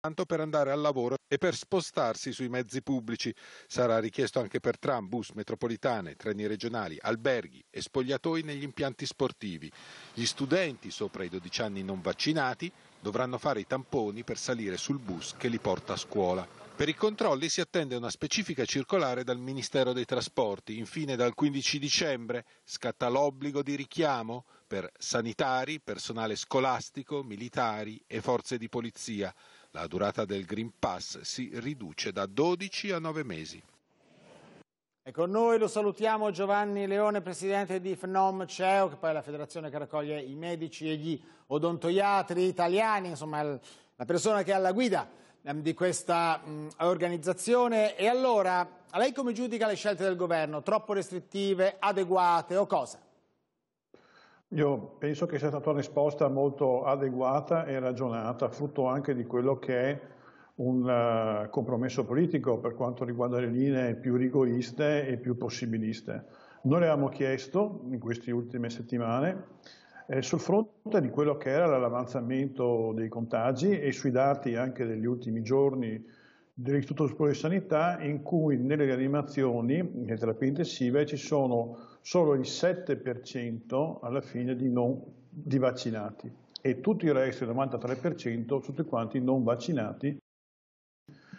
tanto per andare al lavoro e per spostarsi sui mezzi pubblici. Sarà richiesto anche per tram, bus, metropolitane, treni regionali, alberghi e spogliatoi negli impianti sportivi. Gli studenti sopra i 12 anni non vaccinati dovranno fare i tamponi per salire sul bus che li porta a scuola. Per i controlli si attende una specifica circolare dal Ministero dei Trasporti. Infine dal 15 dicembre scatta l'obbligo di richiamo per sanitari, personale scolastico, militari e forze di polizia. La durata del Green Pass si riduce da 12 a 9 mesi. E con noi lo salutiamo Giovanni Leone, presidente di FNOM CEO, che poi è la federazione che raccoglie i medici e gli odontoiatri italiani, insomma la persona che è alla guida ehm, di questa organizzazione. E allora, lei come giudica le scelte del governo? Troppo restrittive, adeguate o cosa? Io penso che sia stata una risposta molto adeguata e ragionata, frutto anche di quello che è un eh, compromesso politico per quanto riguarda le linee più rigoriste e più possibiliste. Noi avevamo chiesto in queste ultime settimane eh, sul fronte di quello che era l'avanzamento dei contagi e sui dati anche degli ultimi giorni dell'Istituto Superiore di Sanità in cui nelle rianimazioni, nelle terapie intensive, ci sono solo il 7% alla fine di, non, di vaccinati e tutto il resto, il 93%, tutti quanti non vaccinati,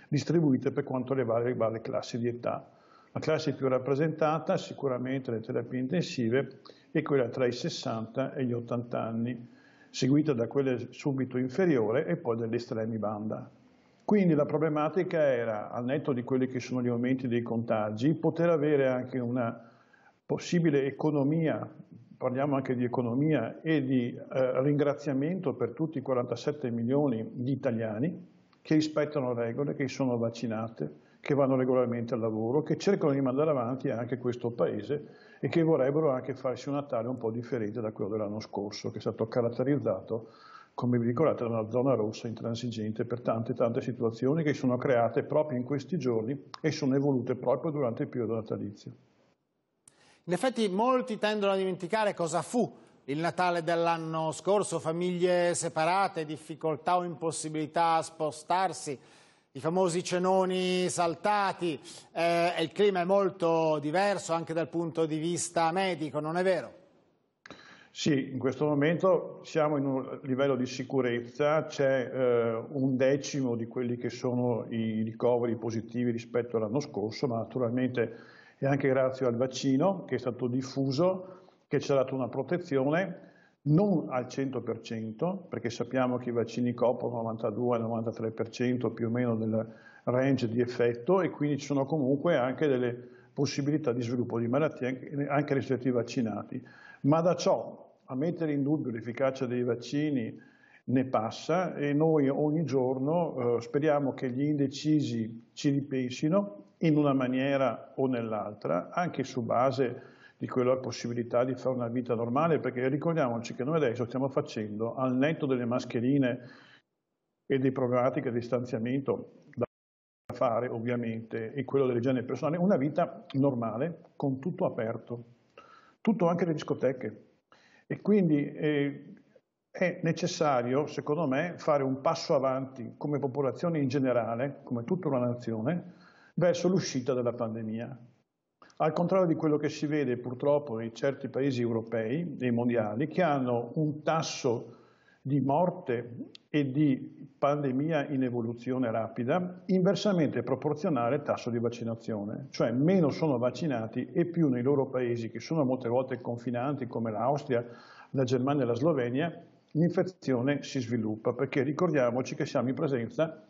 distribuite per quanto le varie, varie classi di età. La classe più rappresentata sicuramente le terapie intensive è quella tra i 60 e gli 80 anni, seguita da quelle subito inferiore e poi dagli estremi banda. Quindi la problematica era, al netto di quelli che sono gli aumenti dei contagi, poter avere anche una possibile economia, parliamo anche di economia e di eh, ringraziamento per tutti i 47 milioni di italiani che rispettano regole, che sono vaccinate, che vanno regolarmente al lavoro, che cercano di mandare avanti anche questo paese e che vorrebbero anche farsi un Natale un po' differente da quello dell'anno scorso, che è stato caratterizzato come vi ricordate, è una zona rossa intransigente per tante tante situazioni che sono create proprio in questi giorni e sono evolute proprio durante il periodo natalizio. In effetti molti tendono a dimenticare cosa fu il Natale dell'anno scorso, famiglie separate, difficoltà o impossibilità a spostarsi, i famosi cenoni saltati, eh, il clima è molto diverso anche dal punto di vista medico, non è vero? Sì, in questo momento siamo in un livello di sicurezza, c'è eh, un decimo di quelli che sono i ricoveri positivi rispetto all'anno scorso, ma naturalmente è anche grazie al vaccino che è stato diffuso, che ci ha dato una protezione, non al 100%, perché sappiamo che i vaccini coprono il 92-93% più o meno del range di effetto e quindi ci sono comunque anche delle possibilità di sviluppo di malattie anche rispetto ai vaccinati. Ma da ciò a mettere in dubbio l'efficacia dei vaccini ne passa e noi ogni giorno eh, speriamo che gli indecisi ci ripensino in una maniera o nell'altra, anche su base di quella possibilità di fare una vita normale, perché ricordiamoci che noi adesso stiamo facendo, al netto delle mascherine e dei problematiche di distanziamento, Da fare ovviamente e quello delle genere personale, una vita normale con tutto aperto, tutto anche le discoteche. E quindi eh, è necessario, secondo me, fare un passo avanti come popolazione in generale, come tutta una nazione, verso l'uscita dalla pandemia. Al contrario di quello che si vede purtroppo in certi paesi europei e mondiali, che hanno un tasso di morte e di pandemia in evoluzione rapida, inversamente proporzionale al tasso di vaccinazione, cioè meno sono vaccinati e più nei loro paesi, che sono molte volte confinanti come l'Austria, la Germania e la Slovenia, l'infezione si sviluppa, perché ricordiamoci che siamo in presenza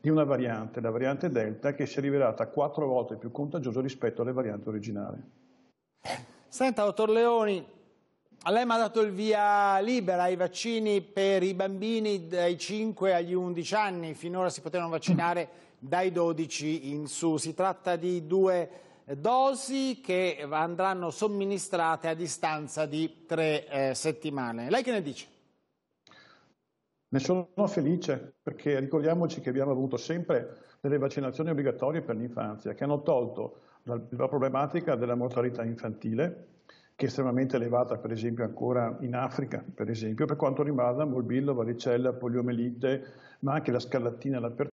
di una variante, la variante Delta, che si è rivelata quattro volte più contagiosa rispetto alle varianti originali. Senta, dottor Leoni, a lei mi ha dato il via libera ai vaccini per i bambini dai 5 agli 11 anni, finora si potevano vaccinare dai 12 in su. Si tratta di due dosi che andranno somministrate a distanza di tre eh, settimane. Lei che ne dice? Ne sono felice perché ricordiamoci che abbiamo avuto sempre delle vaccinazioni obbligatorie per l'infanzia che hanno tolto la, la problematica della mortalità infantile che è estremamente elevata per esempio ancora in Africa, per, esempio, per quanto riguarda morbillo, varicella, poliomelite, ma anche la scarlattina, la